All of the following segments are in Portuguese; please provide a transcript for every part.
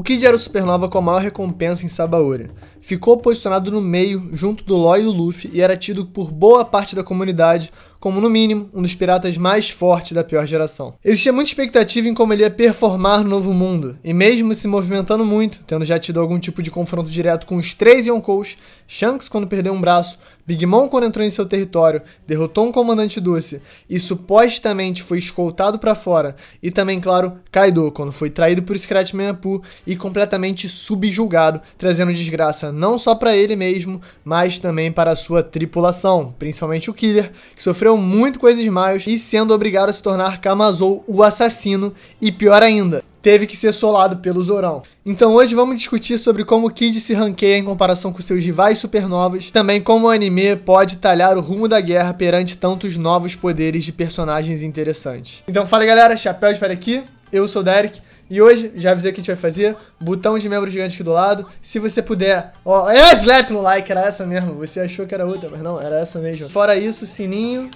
O Kid era o Supernova com a maior recompensa em Sabaori. Ficou posicionado no meio, junto do Law e do Luffy, e era tido por boa parte da comunidade como, no mínimo, um dos piratas mais fortes da pior geração. Existia muita expectativa em como ele ia performar no novo mundo, e mesmo se movimentando muito, tendo já tido algum tipo de confronto direto com os três Yonkous, Shanks quando perdeu um braço, Big Mom quando entrou em seu território, derrotou um comandante doce, e supostamente foi escoltado para fora, e também, claro, Kaido quando foi traído por Scratch Manapú e completamente subjulgado, trazendo desgraça não só para ele mesmo, mas também para sua tripulação, principalmente o Killer, que sofreu sofreu muito com esses maios e sendo obrigado a se tornar Kamazou o assassino e pior ainda, teve que ser solado pelo Zorão. Então hoje vamos discutir sobre como Kid se ranqueia em comparação com seus rivais supernovas, também como o anime pode talhar o rumo da guerra perante tantos novos poderes de personagens interessantes. Então fala galera, de pele aqui, eu sou o Derek, e hoje, já avisei o que a gente vai fazer. Botão de membro gigante aqui do lado. Se você puder... Ó, é a slap no like, era essa mesmo. Você achou que era outra, mas não, era essa mesmo. Fora isso, sininho.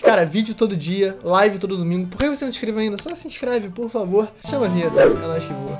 Cara, vídeo todo dia, live todo domingo. Por que você não se inscreveu ainda? Só se inscreve, por favor. Chama a vinheta. É nóis que boa.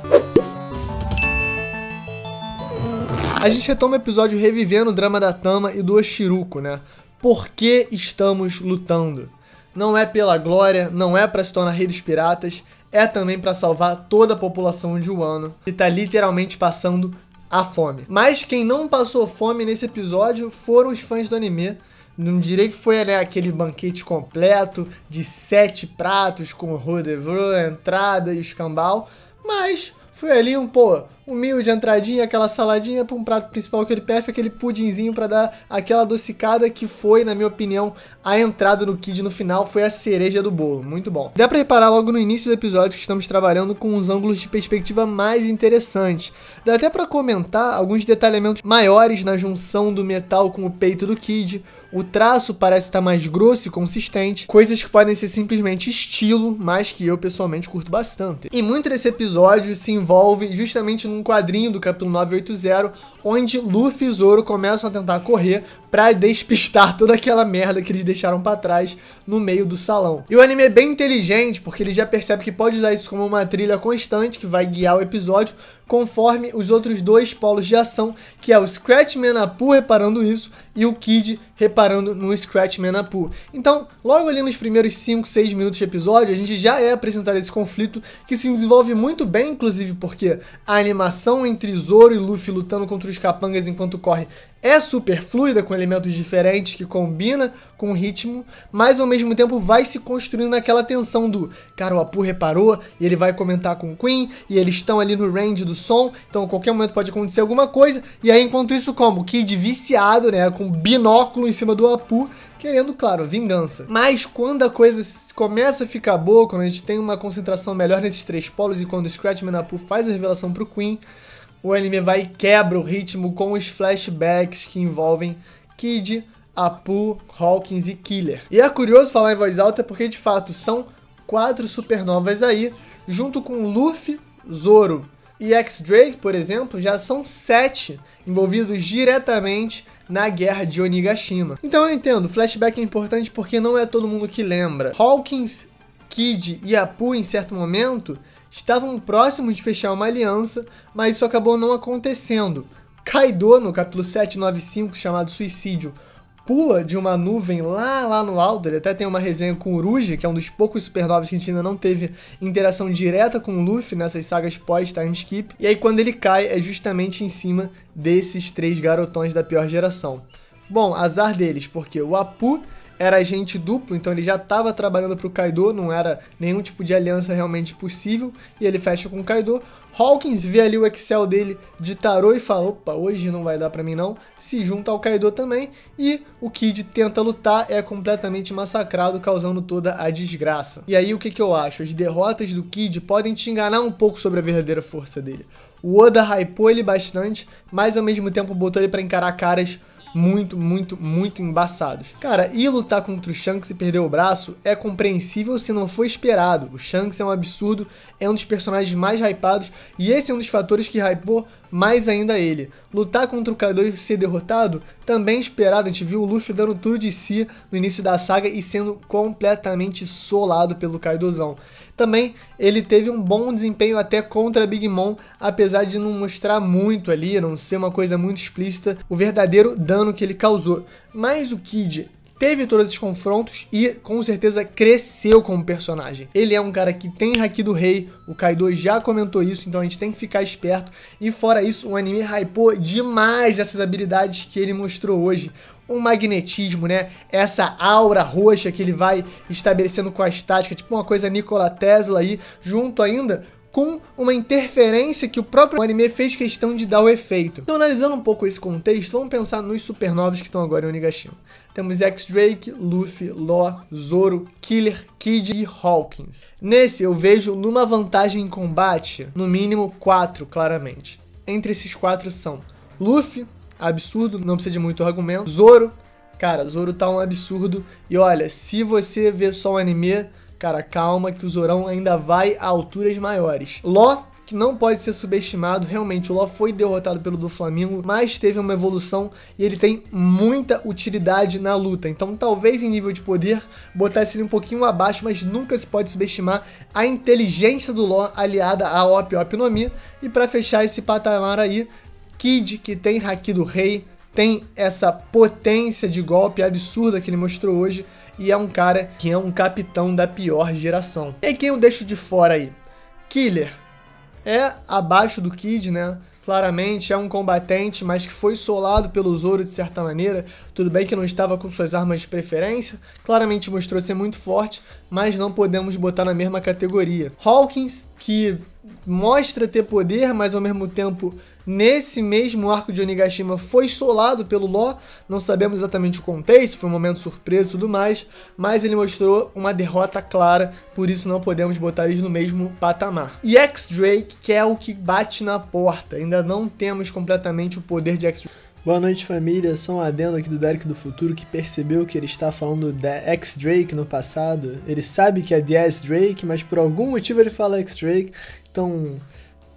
A gente retoma o episódio revivendo o drama da Tama e do Oshiruko, né? Por que estamos lutando? Não é pela glória, não é para se tornar rei dos piratas, é também para salvar toda a população de Wano, que está literalmente passando a fome. Mas quem não passou fome nesse episódio foram os fãs do anime, não direi que foi né, aquele banquete completo de sete pratos com rodevô, entrada e escambau, mas foi ali um, pô, humilde entradinha, aquela saladinha para um prato principal que ele pede, aquele pudinzinho para dar aquela adocicada que foi, na minha opinião, a entrada no Kid no final, foi a cereja do bolo, muito bom. Dá para reparar logo no início do episódio que estamos trabalhando com uns ângulos de perspectiva mais interessantes. Dá até para comentar alguns detalhamentos maiores na junção do metal com o peito do Kid, o traço parece estar mais grosso e consistente, coisas que podem ser simplesmente estilo, mas que eu pessoalmente curto bastante. E muito desse episódio se envolve justamente num um quadrinho do capítulo 980, onde Luffy e Zoro começam a tentar correr para despistar toda aquela merda que eles deixaram para trás no meio do salão. E o anime é bem inteligente, porque ele já percebe que pode usar isso como uma trilha constante que vai guiar o episódio, conforme os outros dois polos de ação, que é o Scratchman Apu reparando isso e o Kid reparando no Scratchman Apu. Então, logo ali nos primeiros 5, 6 minutos de episódio, a gente já é apresentado esse conflito que se desenvolve muito bem, inclusive porque a anima animação entre Zoro e Luffy lutando contra os capangas enquanto corre é super fluida, com elementos diferentes que combina com o ritmo, mas ao mesmo tempo vai se construindo naquela tensão do cara, o Apu reparou e ele vai comentar com o Queen e eles estão ali no range do som, então a qualquer momento pode acontecer alguma coisa, e aí enquanto isso como? Kid viciado, né, com binóculo em cima do Apu, querendo, claro, vingança. Mas quando a coisa começa a ficar boa, quando a gente tem uma concentração melhor nesses três polos e quando o Scratchman Apu faz a revelação pro Queen, o anime vai e quebra o ritmo com os flashbacks que envolvem Kid, Apu, Hawkins e Killer. E é curioso falar em voz alta porque de fato são quatro supernovas aí, junto com Luffy, Zoro e X-Drake, por exemplo, já são sete envolvidos diretamente na guerra de Onigashima. Então eu entendo, flashback é importante porque não é todo mundo que lembra. Hawkins, Kid e Apu, em certo momento, estavam próximos de fechar uma aliança, mas isso acabou não acontecendo. Kaido, no capítulo 795, chamado Suicídio, pula de uma nuvem lá, lá no alto. Ele até tem uma resenha com o que é um dos poucos supernovas que a gente ainda não teve interação direta com o Luffy nessas sagas pós-time skip. E aí quando ele cai é justamente em cima desses três garotões da pior geração. Bom, azar deles, porque o Apu era agente duplo, então ele já estava trabalhando para o Kaido, não era nenhum tipo de aliança realmente possível, e ele fecha com o Kaido. Hawkins vê ali o Excel dele de tarô e fala, opa, hoje não vai dar para mim não, se junta ao Kaido também, e o Kid tenta lutar, é completamente massacrado, causando toda a desgraça. E aí o que, que eu acho? As derrotas do Kid podem te enganar um pouco sobre a verdadeira força dele. O Oda hypou ele bastante, mas ao mesmo tempo botou ele para encarar caras muito, muito, muito embaçados. Cara, ir lutar contra o Shanks e perder o braço é compreensível se não foi esperado. O Shanks é um absurdo, é um dos personagens mais hypados e esse é um dos fatores que hypou mais ainda ele. Lutar contra o Kaido e ser derrotado também esperado. A gente viu o Luffy dando tudo de si no início da saga e sendo completamente solado pelo Kaidozão. Também ele teve um bom desempenho até contra Big Mom, apesar de não mostrar muito ali, não ser uma coisa muito explícita, o verdadeiro dano que ele causou. Mas o Kid teve todos esses confrontos e com certeza cresceu como personagem. Ele é um cara que tem Haki do Rei, o Kaido já comentou isso, então a gente tem que ficar esperto. E fora isso, o anime hypou demais essas habilidades que ele mostrou hoje um magnetismo, né? Essa aura roxa que ele vai estabelecendo com a estática, tipo uma coisa Nikola Tesla aí, junto ainda com uma interferência que o próprio anime fez questão de dar o efeito. Então, analisando um pouco esse contexto, vamos pensar nos supernovas que estão agora em Onigashima. Temos X-Drake, Luffy, Law, Zoro, Killer, Kid e Hawkins. Nesse, eu vejo numa vantagem em combate, no mínimo 4, claramente. Entre esses quatro são Luffy, absurdo, não precisa de muito argumento. Zoro, cara, Zoro tá um absurdo. E olha, se você vê só o um anime, cara, calma que o Zorão ainda vai a alturas maiores. Ló, que não pode ser subestimado. Realmente, o Ló foi derrotado pelo do Flamengo, mas teve uma evolução e ele tem muita utilidade na luta. Então, talvez em nível de poder, botasse ele um pouquinho abaixo, mas nunca se pode subestimar a inteligência do Ló aliada à Op Op no Mi. E para fechar esse patamar aí, Kid, que tem Haki do Rei, tem essa potência de golpe absurda que ele mostrou hoje e é um cara que é um capitão da pior geração. E quem eu deixo de fora aí? Killer. É abaixo do Kid, né? Claramente é um combatente, mas que foi solado pelo Zoro de certa maneira. Tudo bem que não estava com suas armas de preferência, claramente mostrou ser muito forte, mas não podemos botar na mesma categoria. Hawkins, que mostra ter poder, mas ao mesmo tempo Nesse mesmo arco de Onigashima foi solado pelo Ló, não sabemos exatamente o contexto, foi um momento surpresa e tudo mais, mas ele mostrou uma derrota clara, por isso não podemos botar eles no mesmo patamar. E X-Drake, que é o que bate na porta, ainda não temos completamente o poder de X-Drake. Boa noite, família. É só um adendo aqui do Derek do Futuro que percebeu que ele está falando de X-Drake no passado. Ele sabe que é The X-Drake, mas por algum motivo ele fala X-Drake. Então,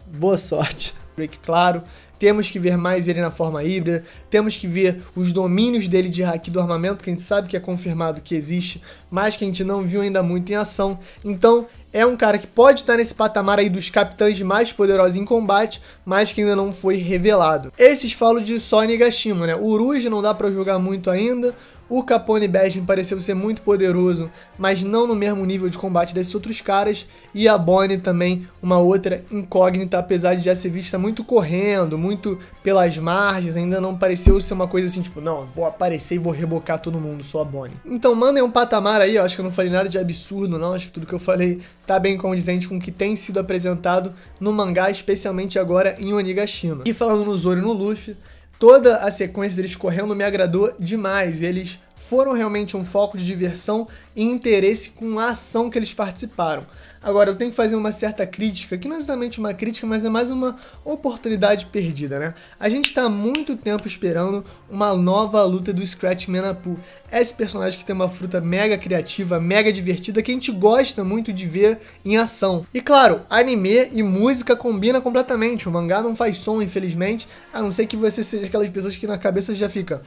boa sorte. Break, claro. Temos que ver mais ele na forma híbrida, temos que ver os domínios dele de hack do armamento, que a gente sabe que é confirmado que existe, mas que a gente não viu ainda muito em ação. Então, é um cara que pode estar nesse patamar aí dos capitães mais poderosos em combate, mas que ainda não foi revelado. Esses falo de Sony Gashima, né? O Uruji não dá para jogar muito ainda, o Capone Bajin pareceu ser muito poderoso, mas não no mesmo nível de combate desses outros caras. E a Bonnie também, uma outra incógnita, apesar de já ser vista muito correndo, muito pelas margens, ainda não pareceu ser uma coisa assim, tipo, não, vou aparecer e vou rebocar todo mundo, só a Bonnie. Então, mandem um patamar aí, eu acho que eu não falei nada de absurdo, não, acho que tudo que eu falei tá bem condizente com o que tem sido apresentado no mangá, especialmente agora em Onigashima. E falando no Zoro e no Luffy, toda a sequência deles correndo me agradou demais. Eles foram realmente um foco de diversão e interesse com a ação que eles participaram. Agora, eu tenho que fazer uma certa crítica, que não é exatamente uma crítica, mas é mais uma oportunidade perdida, né? A gente está há muito tempo esperando uma nova luta do Scratch Menapu. Esse personagem que tem uma fruta mega criativa, mega divertida, que a gente gosta muito de ver em ação. E claro, anime e música combinam completamente. O mangá não faz som, infelizmente, a não ser que você seja aquelas pessoas que na cabeça já fica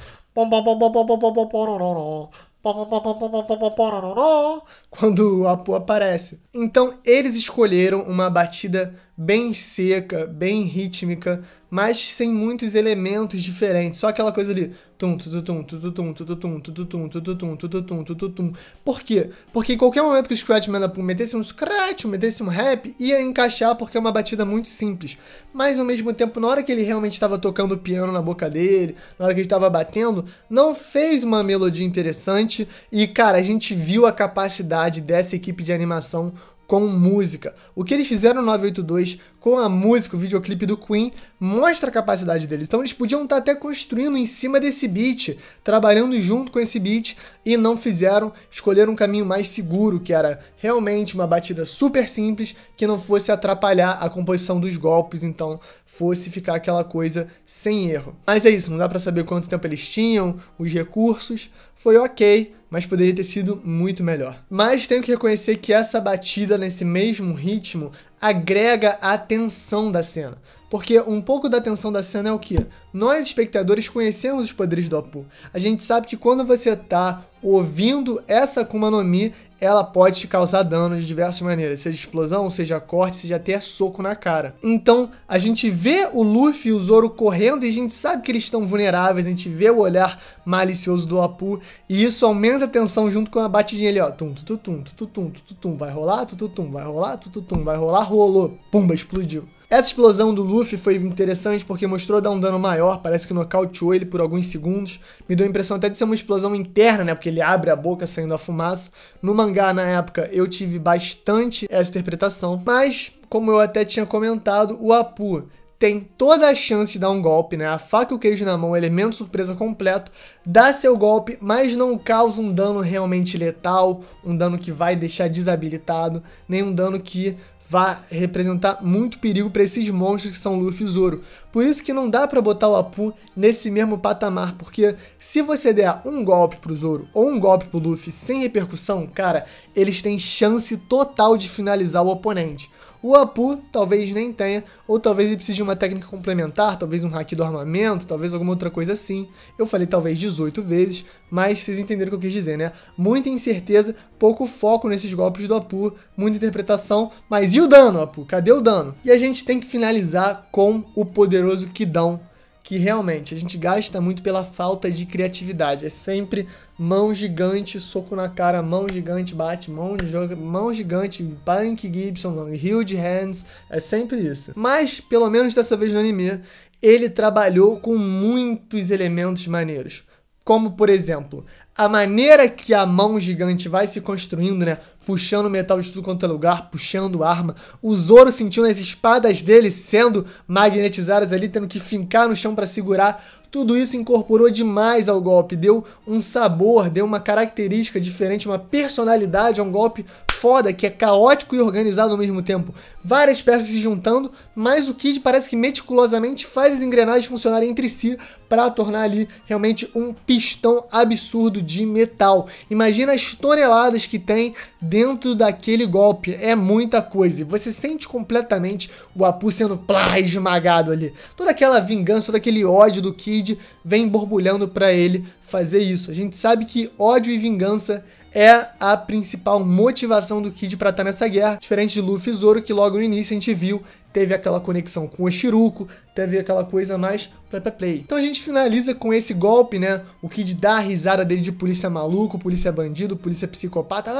quando o Apu aparece. Então eles escolheram uma batida bem seca, bem rítmica, mas sem muitos elementos diferentes. Só aquela coisa ali. Por quê? Porque em qualquer momento que o Scratch metesse um scratch, metesse um rap, ia encaixar porque é uma batida muito simples. Mas ao mesmo tempo, na hora que ele realmente estava tocando o piano na boca dele, na hora que ele estava batendo, não fez uma melodia interessante. E cara, a gente viu a capacidade dessa equipe de animação com música. O que eles fizeram no 982 com a música, o videoclipe do Queen, mostra a capacidade deles. Então eles podiam estar tá até construindo em cima desse beat, trabalhando junto com esse beat, e não fizeram, escolheram um caminho mais seguro, que era realmente uma batida super simples, que não fosse atrapalhar a composição dos golpes, então fosse ficar aquela coisa sem erro. Mas é isso, não dá para saber quanto tempo eles tinham, os recursos, foi ok, mas poderia ter sido muito melhor. Mas tenho que reconhecer que essa batida nesse mesmo ritmo agrega a tensão da cena. Porque um pouco da atenção da cena é o que? Nós, espectadores, conhecemos os poderes do Apu. A gente sabe que quando você tá ouvindo essa Kuma no Mi, ela pode te causar dano de diversas maneiras, seja explosão, seja corte, seja até soco na cara. Então, a gente vê o Luffy e o Zoro correndo e a gente sabe que eles estão vulneráveis, a gente vê o olhar malicioso do Apu e isso aumenta a tensão junto com a batidinha ali, ó, tum tum, tum, tum, tum. vai rolar, tutum, vai rolar, tum, vai rolar, rolou, pumba, explodiu. Essa explosão do Luffy foi interessante porque mostrou dar um dano maior, parece que nocauteou ele por alguns segundos. Me deu a impressão até de ser uma explosão interna, né? Porque ele abre a boca saindo a fumaça. No mangá, na época, eu tive bastante essa interpretação. Mas, como eu até tinha comentado, o Apu tem toda a chance de dar um golpe, né? A faca e o queijo na mão, elemento surpresa completo, dá seu golpe, mas não causa um dano realmente letal, um dano que vai deixar desabilitado, nem um dano que vai representar muito perigo para esses monstros que são Luffy e Zoro, por isso que não dá para botar o Apu nesse mesmo patamar, porque se você der um golpe pro Zoro ou um golpe pro Luffy sem repercussão, cara, eles têm chance total de finalizar o oponente. O Apu talvez nem tenha, ou talvez ele precise de uma técnica complementar, talvez um hack do armamento, talvez alguma outra coisa assim. Eu falei talvez 18 vezes, mas vocês entenderam o que eu quis dizer, né? Muita incerteza, pouco foco nesses golpes do Apu, muita interpretação, mas e o dano, Apu? Cadê o dano? E a gente tem que finalizar com o poder poderoso que dão, que realmente a gente gasta muito pela falta de criatividade. É sempre mão gigante, soco na cara, mão gigante, bate, mão, joga, mão gigante, Punk Gibson, huge hands, é sempre isso. Mas, pelo menos dessa vez no anime, ele trabalhou com muitos elementos maneiros. Como, por exemplo, a maneira que a mão gigante vai se construindo, né? puxando metal de tudo quanto é lugar, puxando arma. O Zoro sentiu nas espadas dele sendo magnetizadas ali, tendo que fincar no chão para segurar. Tudo isso incorporou demais ao golpe, deu um sabor, deu uma característica diferente, uma personalidade a um golpe foda, que é caótico e organizado ao mesmo tempo. Várias peças se juntando, mas o Kid parece que meticulosamente faz as engrenagens funcionarem entre si para tornar ali realmente um pistão absurdo de metal. Imagina as toneladas que tem dentro daquele golpe. É muita coisa. E você sente completamente o Apu sendo plá, esmagado ali. Toda aquela vingança, todo aquele ódio do Kid vem borbulhando para ele fazer isso. A gente sabe que ódio e vingança é a principal motivação do Kid para estar tá nessa guerra, diferente de Luffy e Zoro, que logo no início a gente viu teve aquela conexão com o Shiruko, teve aquela coisa mais pra play. Então a gente finaliza com esse golpe, né? O Kid dá a risada dele de polícia maluco, polícia bandido, polícia psicopata,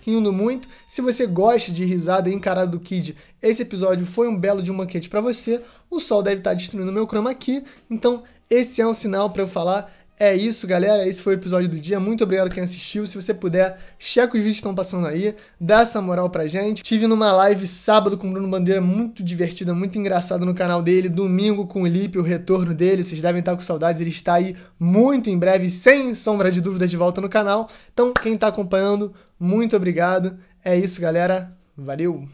rindo muito. Se você gosta de risada encarada do Kid, esse episódio foi um belo de um banquete para você. O sol deve estar tá destruindo meu chroma aqui, então esse é um sinal para eu falar é isso, galera. Esse foi o episódio do dia. Muito obrigado quem assistiu. Se você puder, checa os vídeos que estão passando aí, dá essa moral pra gente. Tive numa live sábado com o Bruno Bandeira, muito divertida, muito engraçada no canal dele. Domingo com o Lipe, o retorno dele. Vocês devem estar com saudades. Ele está aí muito em breve, sem sombra de dúvidas, de volta no canal. Então, quem está acompanhando, muito obrigado. É isso, galera. Valeu!